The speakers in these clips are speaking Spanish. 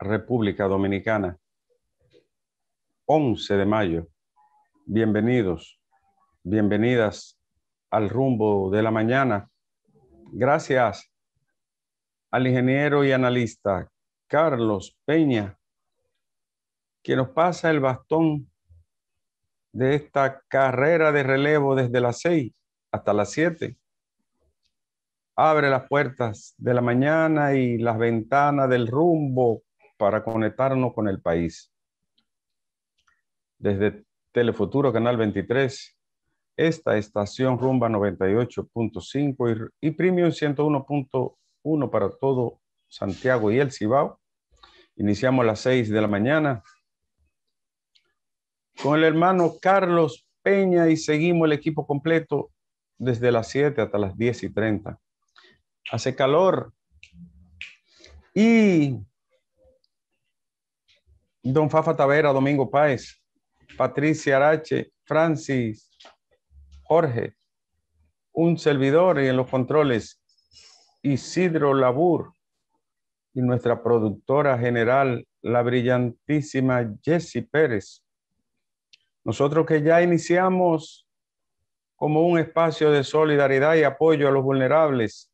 República Dominicana. 11 de mayo. Bienvenidos, bienvenidas al rumbo de la mañana. Gracias al ingeniero y analista Carlos Peña, que nos pasa el bastón de esta carrera de relevo desde las 6 hasta las 7 abre las puertas de la mañana y las ventanas del rumbo para conectarnos con el país. Desde Telefuturo, Canal 23, esta estación rumba 98.5 y, Premium 101.1 para todo Santiago y el Cibao. Iniciamos a las 6 de la mañana con el hermano Carlos Peña y seguimos el equipo completo desde las 7 hasta las 10 y 30. Hace calor y Don Fafa Tavera, Domingo Páez, Patricia Arache, Francis, Jorge, un servidor y en los controles, Isidro Labur y nuestra productora general, la brillantísima Jessie Pérez. Nosotros que ya iniciamos como un espacio de solidaridad y apoyo a los vulnerables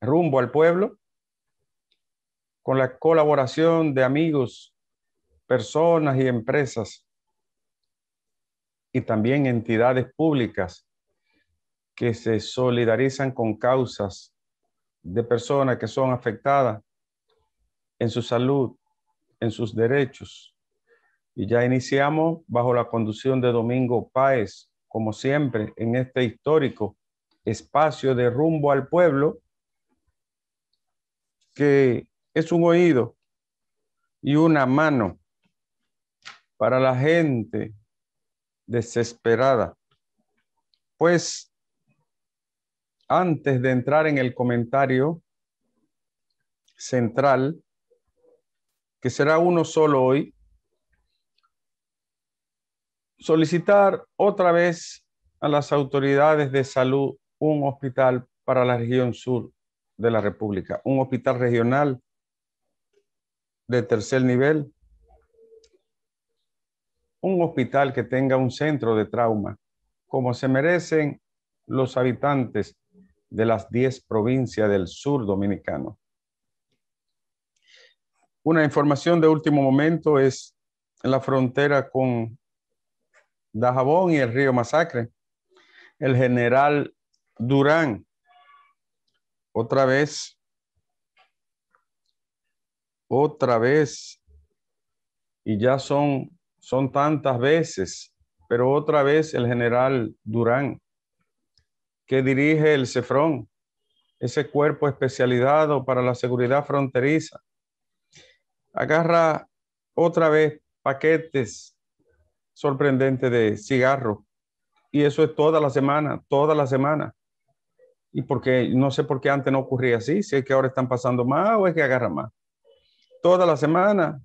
rumbo al pueblo, con la colaboración de amigos personas y empresas y también entidades públicas que se solidarizan con causas de personas que son afectadas en su salud, en sus derechos. Y ya iniciamos bajo la conducción de Domingo Páez, como siempre, en este histórico espacio de rumbo al pueblo, que es un oído y una mano para la gente desesperada. Pues antes de entrar en el comentario central, que será uno solo hoy, solicitar otra vez a las autoridades de salud un hospital para la región sur de la República, un hospital regional de tercer nivel un hospital que tenga un centro de trauma, como se merecen los habitantes de las 10 provincias del sur dominicano. Una información de último momento es en la frontera con Dajabón y el río Masacre. El general Durán, otra vez, otra vez, y ya son son tantas veces, pero otra vez el general Durán, que dirige el Cefrón, ese cuerpo especializado para la seguridad fronteriza, agarra otra vez paquetes sorprendentes de cigarros. Y eso es toda la semana, toda la semana. Y porque no sé por qué antes no ocurría así, si es que ahora están pasando más o es que agarra más. Toda la semana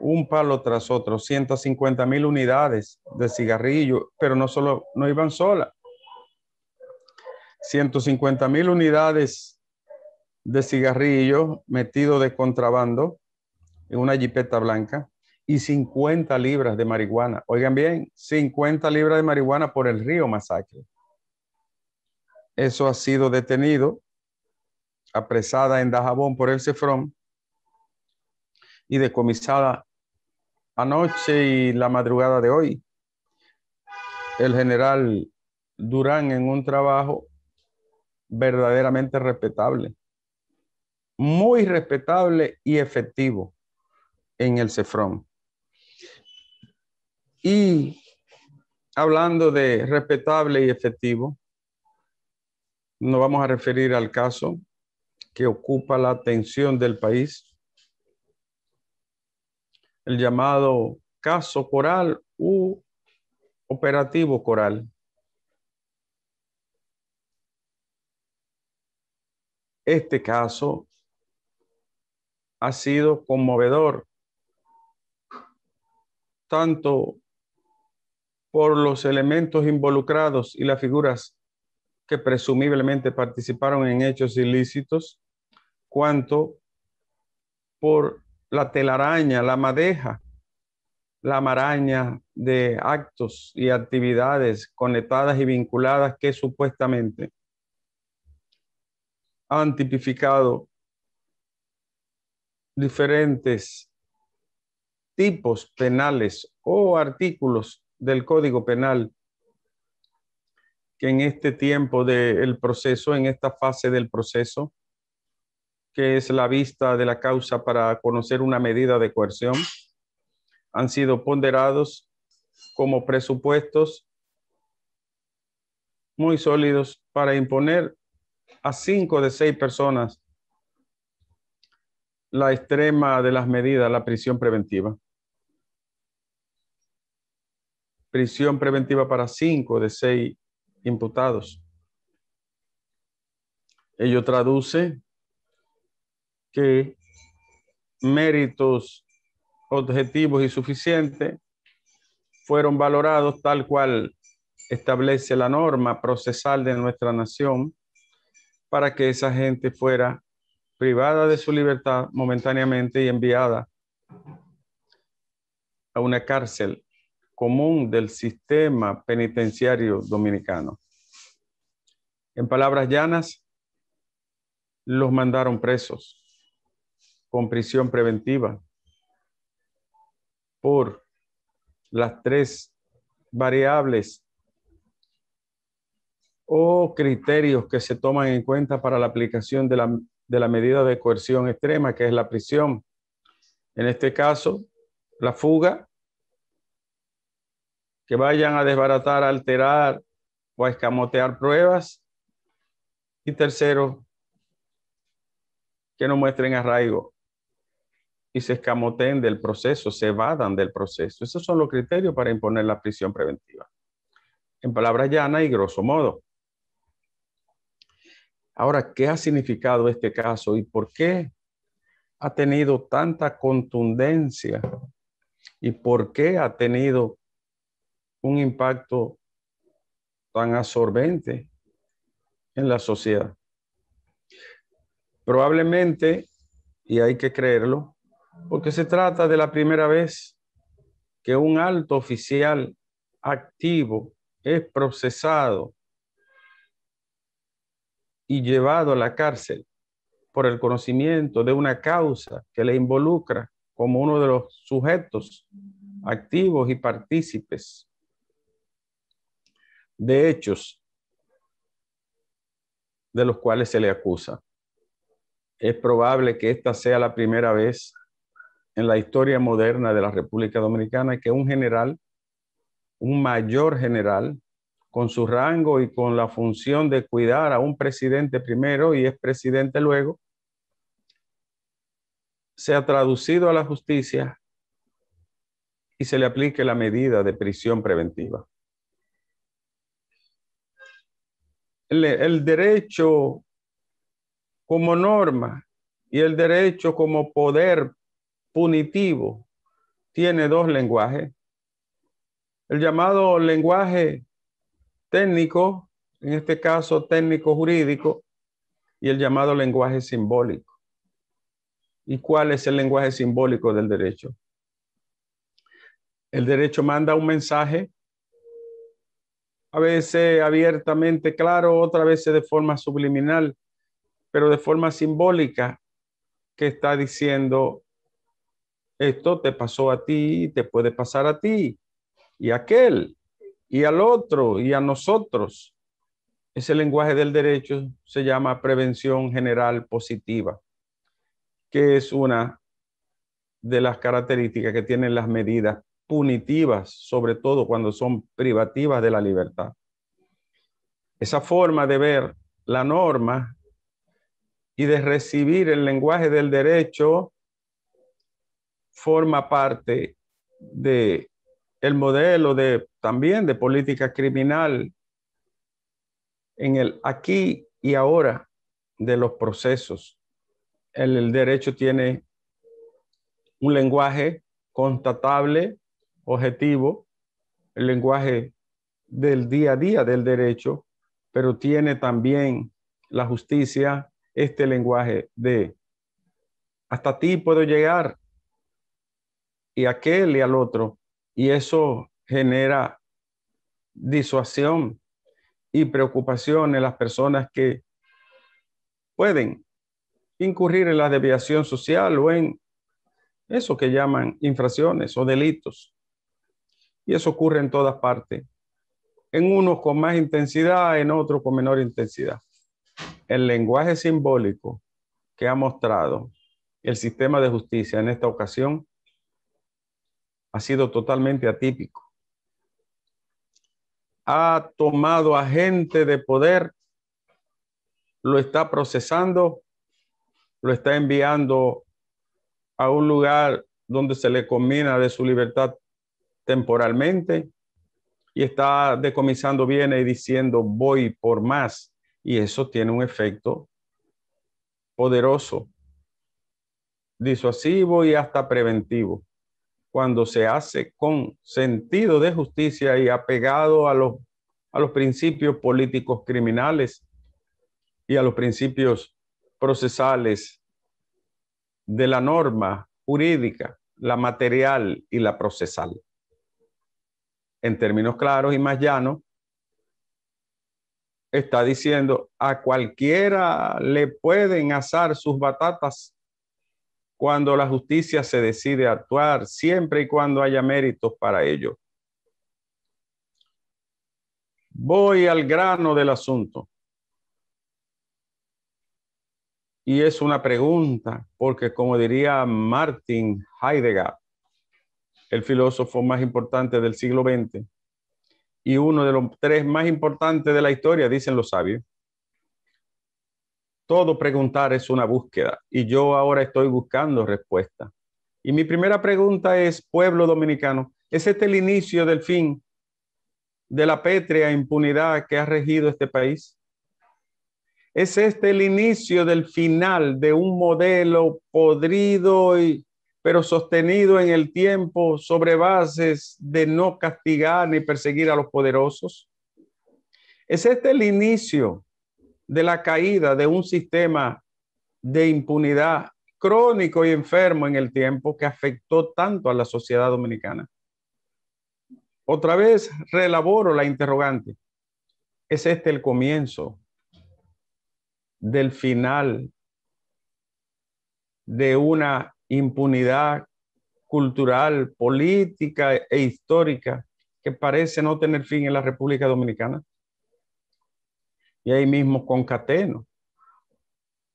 un palo tras otro, 150 mil unidades de cigarrillo, pero no solo, no iban solas. 150 mil unidades de cigarrillo metido de contrabando en una jipeta blanca y 50 libras de marihuana. Oigan bien, 50 libras de marihuana por el río Masacre. Eso ha sido detenido, apresada en Dajabón por el Cefrón y decomisada Anoche y la madrugada de hoy, el general Durán en un trabajo verdaderamente respetable, muy respetable y efectivo en el Cefrón. Y hablando de respetable y efectivo, nos vamos a referir al caso que ocupa la atención del país el llamado caso coral u operativo coral. Este caso ha sido conmovedor tanto por los elementos involucrados y las figuras que presumiblemente participaron en hechos ilícitos, cuanto por la telaraña, la madeja, la maraña de actos y actividades conectadas y vinculadas que supuestamente han tipificado diferentes tipos penales o artículos del Código Penal que en este tiempo del proceso, en esta fase del proceso, que es la vista de la causa para conocer una medida de coerción, han sido ponderados como presupuestos muy sólidos para imponer a cinco de seis personas la extrema de las medidas, la prisión preventiva. Prisión preventiva para cinco de seis imputados. Ello traduce méritos objetivos y suficientes fueron valorados tal cual establece la norma procesal de nuestra nación para que esa gente fuera privada de su libertad momentáneamente y enviada a una cárcel común del sistema penitenciario dominicano. En palabras llanas, los mandaron presos con prisión preventiva por las tres variables o criterios que se toman en cuenta para la aplicación de la, medida de coerción extrema, que es la prisión. En este caso, la fuga, que vayan a desbaratar, alterar o a escamotear pruebas. Y tercero, que no muestren arraigo y se escamoteen del proceso, se evadan del proceso. Esos son los criterios para imponer la prisión preventiva. En palabras llana y grosso modo. Ahora, ¿qué ha significado este caso y por qué ha tenido tanta contundencia y por qué ha tenido un impacto tan absorbente en la sociedad? Probablemente, y hay que creerlo, porque se trata de la primera vez que un alto oficial activo es procesado y llevado a la cárcel por el conocimiento de una causa que le involucra como uno de los sujetos activos y partícipes de hechos de los cuales se le acusa. Es probable que esta sea la primera vez en la historia moderna de la República Dominicana que un general, un mayor general, con su rango y con la función de cuidar a un presidente primero y es presidente luego, se ha traducido a la justicia y se le aplique la medida de prisión preventiva. El, el, derecho como norma y el derecho como poder punitivo tiene dos lenguajes. El llamado lenguaje técnico, en este caso técnico jurídico, y el llamado lenguaje simbólico. ¿Y cuál es el lenguaje simbólico del derecho? El derecho manda un mensaje, a veces abiertamente claro, otra vez de forma subliminal, pero de forma simbólica, que está diciendo esto te pasó a ti, te puede pasar a ti, y a aquel, y al otro, y a nosotros. Ese lenguaje del derecho se llama prevención general positiva, que es una de las características que tienen las medidas punitivas, sobre todo cuando son privativas de la libertad. Esa forma de ver la norma y de recibir el lenguaje del derecho forma parte de el modelo de también de política criminal en el aquí y ahora de los procesos. El, el derecho tiene un lenguaje constatable, objetivo, el lenguaje del día a día del derecho, pero tiene también la justicia este lenguaje de hasta ti puedo llegar, y aquel y al otro. Y eso genera disuasión y preocupación en las personas que pueden incurrir en la deviación social o en eso que llaman infracciones o delitos. Y eso ocurre en todas partes, en unos con más intensidad, en otros con menor intensidad. El lenguaje simbólico que ha mostrado el sistema de justicia en esta ocasión ha sido totalmente atípico. Ha tomado a gente de poder, lo está procesando, lo está enviando a un lugar donde se le combina de su libertad temporalmente y está decomisando bienes y diciendo voy por más. Y eso tiene un efecto poderoso, disuasivo y hasta preventivo cuando se hace con sentido de justicia y apegado a los, a los principios políticos criminales y a los principios procesales de la norma jurídica, la material y la procesal. En términos claros y más llanos, está diciendo a cualquiera le pueden asar sus batatas cuando la justicia se decide actuar, siempre y cuando haya méritos para ello. Voy al grano del asunto. Y es una pregunta, porque como diría Martin Heidegger, el filósofo más importante del siglo XX y uno de los tres más importantes de la historia, dicen los sabios, todo preguntar es una búsqueda y yo ahora estoy buscando respuesta. Y mi primera pregunta es, pueblo dominicano, ¿es este el inicio del fin de la pétrea impunidad que ha regido este país? ¿Es este el inicio del final de un modelo podrido y pero sostenido en el tiempo sobre bases de no castigar ni perseguir a los poderosos? ¿Es este el inicio de la caída de un sistema de impunidad crónico y enfermo en el tiempo que afectó tanto a la sociedad dominicana. Otra vez relaboro la interrogante. ¿Es este el comienzo del final de una impunidad cultural, política e histórica que parece no tener fin en la República Dominicana? y ahí mismo concateno.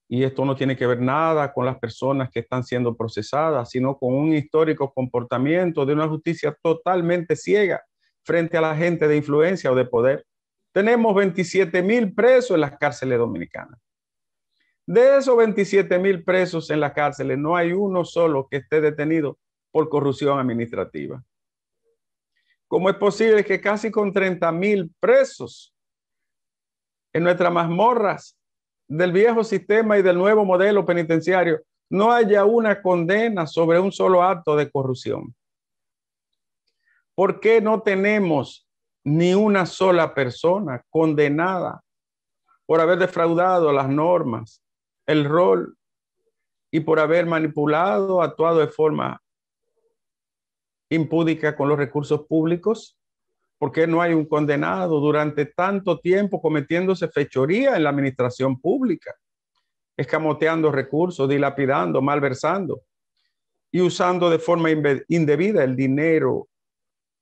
Y esto no tiene que ver nada con las personas que están siendo procesadas, sino con un histórico comportamiento de una justicia totalmente ciega frente a la gente de influencia o de poder. Tenemos 27 mil presos en las cárceles dominicanas. De esos 27 mil presos en las cárceles, no hay uno solo que esté detenido por corrupción administrativa. ¿Cómo es posible que casi con 30 mil presos en nuestras mazmorras del viejo sistema y del nuevo modelo penitenciario no haya una condena sobre un solo acto de corrupción. ¿Por qué no tenemos ni una sola persona condenada por haber defraudado las normas, el rol y por haber manipulado, actuado de forma impúdica con los recursos públicos? ¿Por qué no hay un condenado durante tanto tiempo cometiéndose fechoría en la administración pública? Escamoteando recursos, dilapidando, malversando y usando de forma indebida el dinero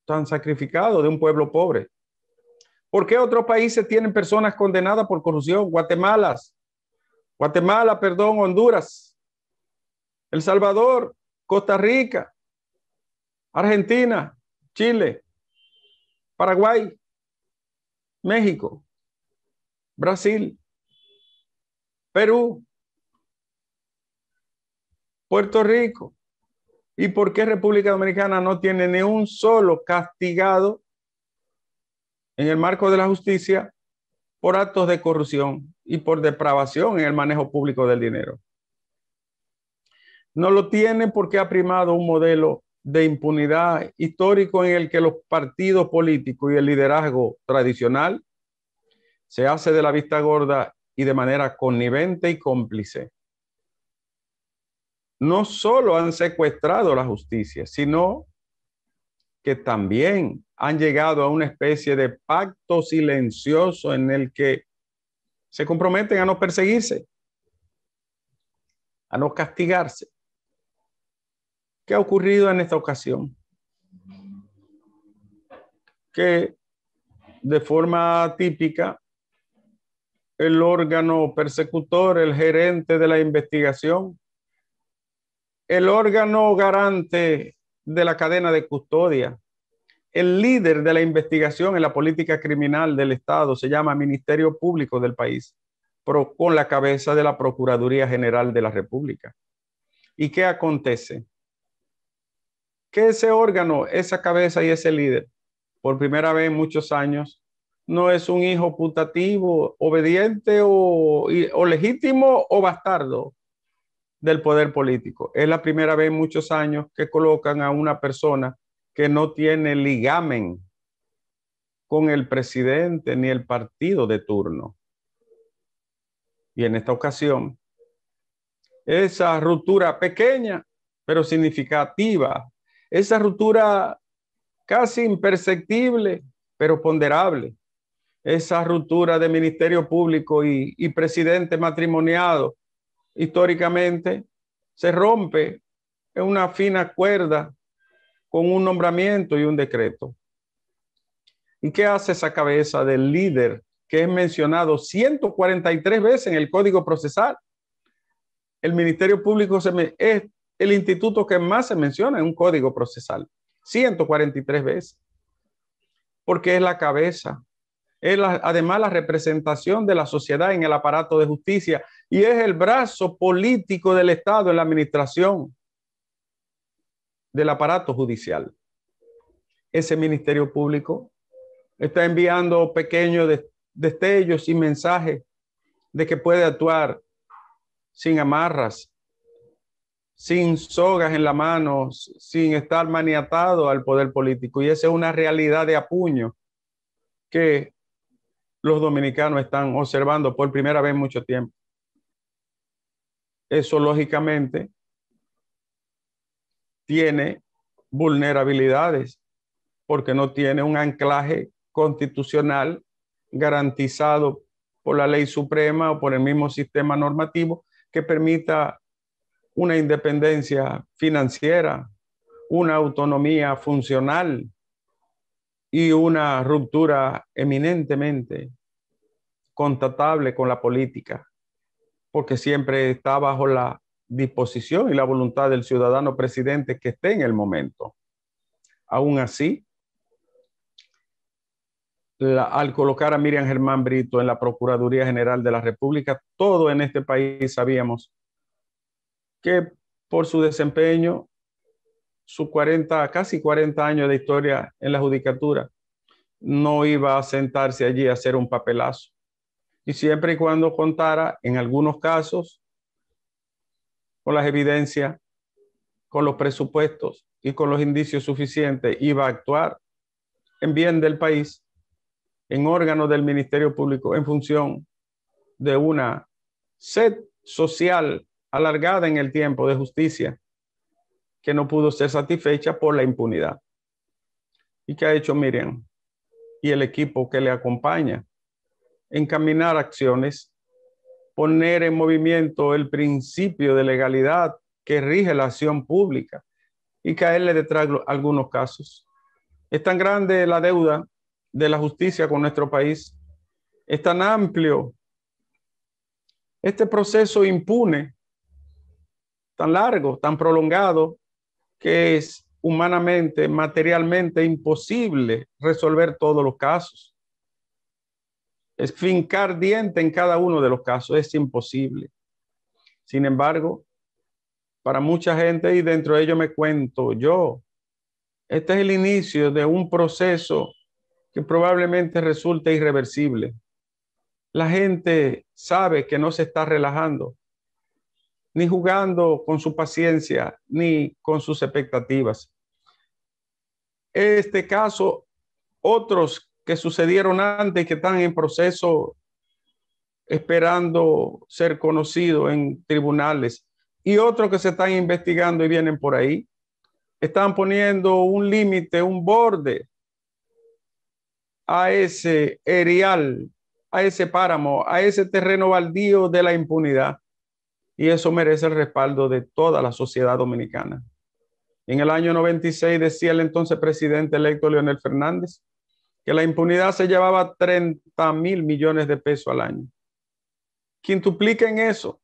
tan sacrificado de un pueblo pobre. ¿Por qué otros países tienen personas condenadas por corrupción? Guatemala, Guatemala, perdón, Honduras, El Salvador, Costa Rica, Argentina, Chile, Paraguay, México, Brasil, Perú, Puerto Rico. ¿Y por qué República Dominicana no tiene ni un solo castigado en el marco de la justicia por actos de corrupción y por depravación en el manejo público del dinero? No lo tiene porque ha primado un modelo de impunidad histórico en el que los partidos políticos y el liderazgo tradicional se hace de la vista gorda y de manera connivente y cómplice. No solo han secuestrado la justicia, sino que también han llegado a una especie de pacto silencioso en el que se comprometen a no perseguirse, a no castigarse. ¿Qué ha ocurrido en esta ocasión? Que de forma típica, el órgano persecutor, el gerente de la investigación, el órgano garante de la cadena de custodia, el líder de la investigación en la política criminal del Estado se llama Ministerio Público del país, pero con la cabeza de la Procuraduría General de la República. ¿Y qué acontece? que ese órgano, esa cabeza y ese líder, por primera vez en muchos años, no es un hijo putativo, obediente o, o legítimo o bastardo del poder político. Es la primera vez en muchos años que colocan a una persona que no tiene ligamen con el presidente ni el partido de turno. Y en esta ocasión, esa ruptura pequeña, pero significativa, esa ruptura casi imperceptible, pero ponderable, esa ruptura de ministerio público y, presidente matrimoniado históricamente, se rompe en una fina cuerda con un nombramiento y un decreto. ¿Y qué hace esa cabeza del líder que es mencionado 143 veces en el Código Procesal? El Ministerio Público se me, el instituto que más se menciona en un código procesal, 143 veces, porque es la cabeza, es además la representación de la sociedad en el aparato de justicia y es el brazo político del Estado en la administración del aparato judicial. Ese Ministerio Público está enviando pequeños destellos y mensajes de que puede actuar sin amarras, sin sogas en la mano, sin estar maniatado al poder político. Y esa es una realidad de apuño que los dominicanos están observando por primera vez en mucho tiempo. Eso lógicamente tiene vulnerabilidades porque no tiene un anclaje constitucional garantizado por la ley suprema o por el mismo sistema normativo que permita una independencia financiera, una autonomía funcional y una ruptura eminentemente contatable con la política, porque siempre está bajo la disposición y la voluntad del ciudadano presidente que esté en el momento. Aún así, al colocar a Miriam Germán Brito en la Procuraduría General de la República, todo en este país sabíamos que por su desempeño, sus 40, casi 40 años de historia en la judicatura, no iba a sentarse allí a hacer un papelazo. Y siempre y cuando contara, en algunos casos, con las evidencias, con los presupuestos y con los indicios suficientes, iba a actuar en bien del país, en órganos del Ministerio Público, en función de una sed social alargada en el tiempo de justicia que no pudo ser satisfecha por la impunidad. ¿Y que ha hecho Miriam y el equipo que le acompaña? Encaminar acciones, poner en movimiento el principio de legalidad que rige la acción pública y caerle detrás algunos casos. Es tan grande la deuda de la justicia con nuestro país, es tan amplio este proceso impune tan largo, tan prolongado, que es humanamente, materialmente imposible resolver todos los casos. Es fincar diente en cada uno de los casos, es imposible. Sin embargo, para mucha gente, y dentro de ello me cuento yo, este es el inicio de un proceso que probablemente resulte irreversible. La gente sabe que no se está relajando, ni jugando con su paciencia, ni con sus expectativas. Este caso, otros que sucedieron antes, que están en proceso esperando ser conocidos en tribunales, y otros que se están investigando y vienen por ahí, están poniendo un límite, un borde a ese erial, a ese páramo, a ese terreno baldío de la impunidad y eso merece el respaldo de toda la sociedad dominicana. En el año 96 decía el entonces presidente electo Leonel Fernández que la impunidad se llevaba 30 mil millones de pesos al año. Quintupliquen eso,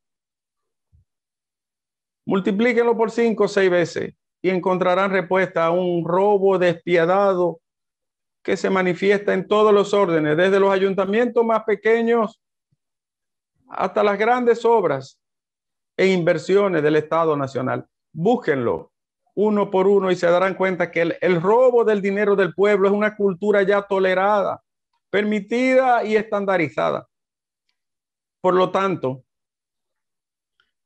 multiplíquenlo por cinco o seis veces y encontrarán respuesta a un robo despiadado que se manifiesta en todos los órdenes, desde los ayuntamientos más pequeños hasta las grandes obras e inversiones del Estado Nacional. Búsquenlo uno por uno y se darán cuenta que el, el robo del dinero del pueblo es una cultura ya tolerada, permitida y estandarizada. Por lo tanto,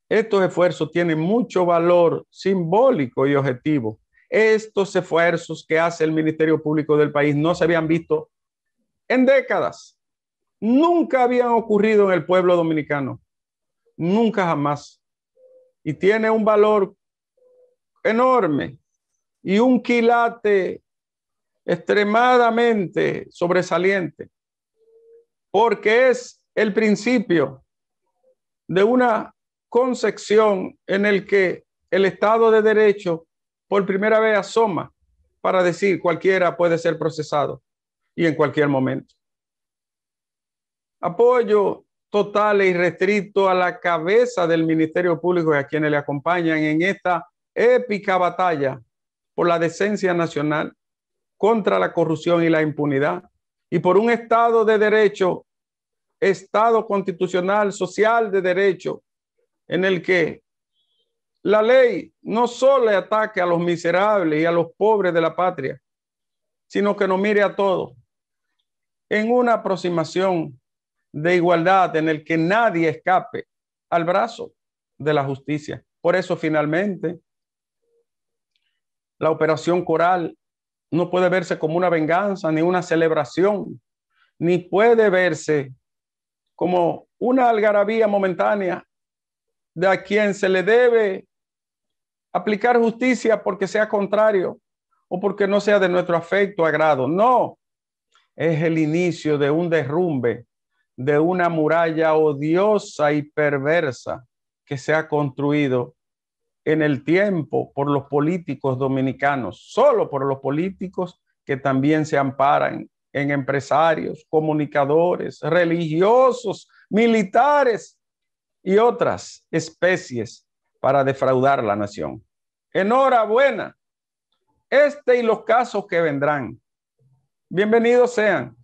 estos esfuerzos tienen mucho valor simbólico y objetivo. Estos esfuerzos que hace el Ministerio Público del país no se habían visto en décadas. Nunca habían ocurrido en el pueblo dominicano. Nunca jamás y tiene un valor enorme y un quilate extremadamente sobresaliente, porque es el principio de una concepción en el que el Estado de Derecho por primera vez asoma para decir cualquiera puede ser procesado y en cualquier momento. Apoyo total e irrestricto a la cabeza del Ministerio Público y a quienes le acompañan en esta épica batalla por la decencia nacional, contra la corrupción y la impunidad, y por un Estado de derecho, Estado constitucional, social de derecho, en el que la ley no solo ataque a los miserables y a los pobres de la patria, sino que nos mire a todos en una aproximación de igualdad en el que nadie escape al brazo de la justicia. Por eso finalmente la operación coral no puede verse como una venganza ni una celebración, ni puede verse como una algarabía momentánea de a quien se le debe aplicar justicia porque sea contrario o porque no sea de nuestro afecto agrado. No, es el inicio de un derrumbe de una muralla odiosa y perversa que se ha construido en el tiempo por los políticos dominicanos, solo por los políticos que también se amparan en empresarios, comunicadores, religiosos, militares y otras especies para defraudar la nación. Enhorabuena. Este y los casos que vendrán. Bienvenidos sean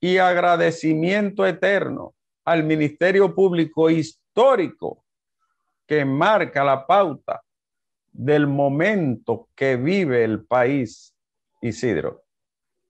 y agradecimiento eterno al Ministerio Público histórico que marca la pauta del momento que vive el país, Isidro.